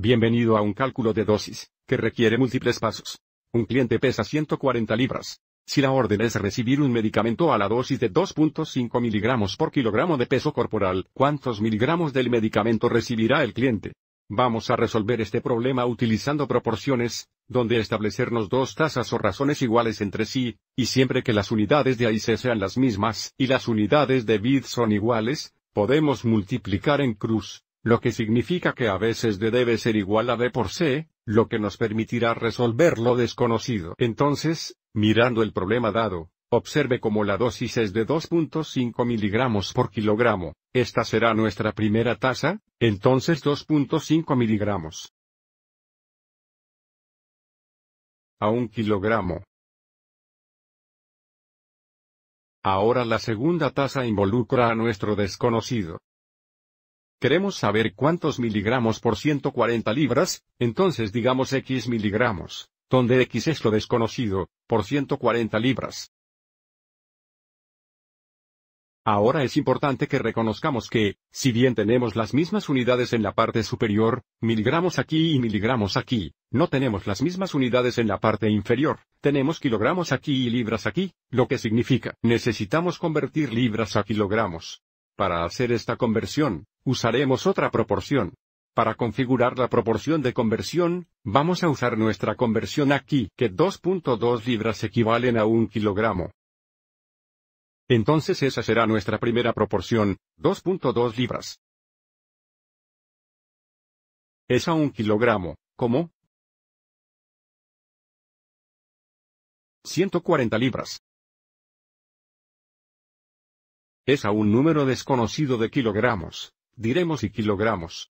Bienvenido a un cálculo de dosis, que requiere múltiples pasos. Un cliente pesa 140 libras. Si la orden es recibir un medicamento a la dosis de 2.5 miligramos por kilogramo de peso corporal, ¿cuántos miligramos del medicamento recibirá el cliente? Vamos a resolver este problema utilizando proporciones, donde establecernos dos tasas o razones iguales entre sí, y siempre que las unidades de AIC sean las mismas y las unidades de BID son iguales, podemos multiplicar en cruz lo que significa que a veces D debe ser igual a D por C, lo que nos permitirá resolver lo desconocido. Entonces, mirando el problema dado, observe cómo la dosis es de 2.5 miligramos por kilogramo, esta será nuestra primera tasa, entonces 2.5 miligramos a un kilogramo. Ahora la segunda tasa involucra a nuestro desconocido queremos saber cuántos miligramos por 140 libras, entonces digamos X miligramos, donde X es lo desconocido, por 140 libras. Ahora es importante que reconozcamos que, si bien tenemos las mismas unidades en la parte superior, miligramos aquí y miligramos aquí, no tenemos las mismas unidades en la parte inferior, tenemos kilogramos aquí y libras aquí, lo que significa necesitamos convertir libras a kilogramos. Para hacer esta conversión, usaremos otra proporción. Para configurar la proporción de conversión, vamos a usar nuestra conversión aquí, que 2.2 libras equivalen a un kilogramo. Entonces esa será nuestra primera proporción, 2.2 libras. Es a un kilogramo, ¿cómo? 140 libras. Es a un número desconocido de kilogramos diremos y kilogramos.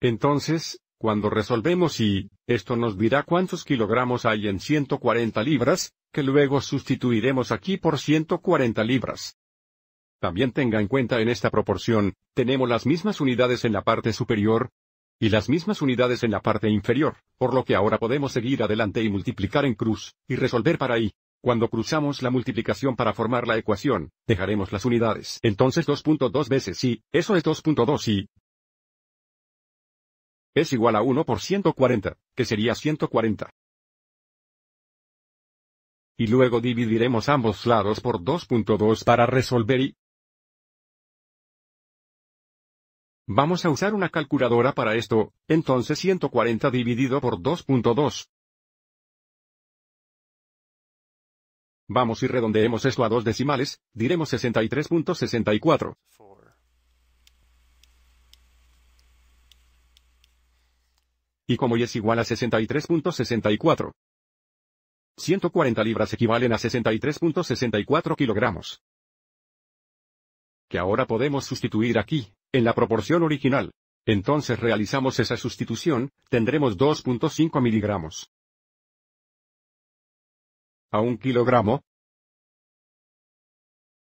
Entonces, cuando resolvemos y, esto nos dirá cuántos kilogramos hay en 140 libras, que luego sustituiremos aquí por 140 libras. También tenga en cuenta en esta proporción, tenemos las mismas unidades en la parte superior y las mismas unidades en la parte inferior, por lo que ahora podemos seguir adelante y multiplicar en cruz, y resolver para y. Cuando cruzamos la multiplicación para formar la ecuación, dejaremos las unidades. Entonces 2.2 veces y, eso es 2.2 y, es igual a 1 por 140, que sería 140. Y luego dividiremos ambos lados por 2.2 para resolver y... Vamos a usar una calculadora para esto, entonces 140 dividido por 2.2. Vamos y redondeemos esto a dos decimales, diremos 63.64. Y como y es igual a 63.64. 140 libras equivalen a 63.64 kilogramos. Que ahora podemos sustituir aquí, en la proporción original. Entonces realizamos esa sustitución, tendremos 2.5 miligramos a un kilogramo,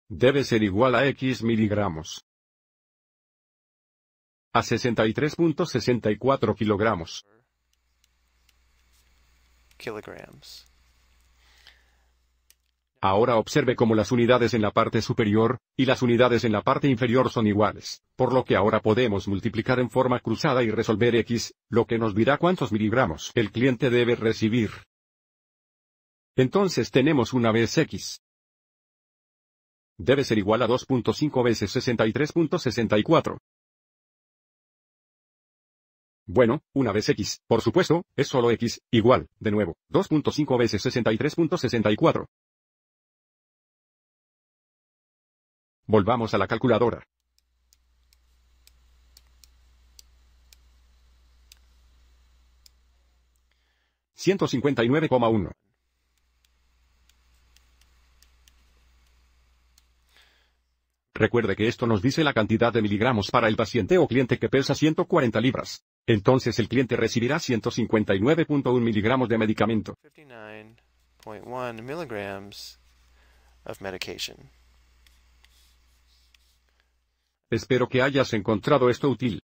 debe ser igual a X miligramos a 63.64 kilogramos. Ahora observe cómo las unidades en la parte superior y las unidades en la parte inferior son iguales, por lo que ahora podemos multiplicar en forma cruzada y resolver x, lo que nos dirá cuántos miligramos el cliente debe recibir. Entonces tenemos una vez x. Debe ser igual a 2.5 veces 63.64. Bueno, una vez x, por supuesto, es solo x, igual, de nuevo, 2.5 veces 63.64. Volvamos a la calculadora. «159,1». Recuerde que esto nos dice la cantidad de miligramos para el paciente o cliente que pesa 140 libras. Entonces el cliente recibirá 159.1 miligramos de medicamento. Espero que hayas encontrado esto útil.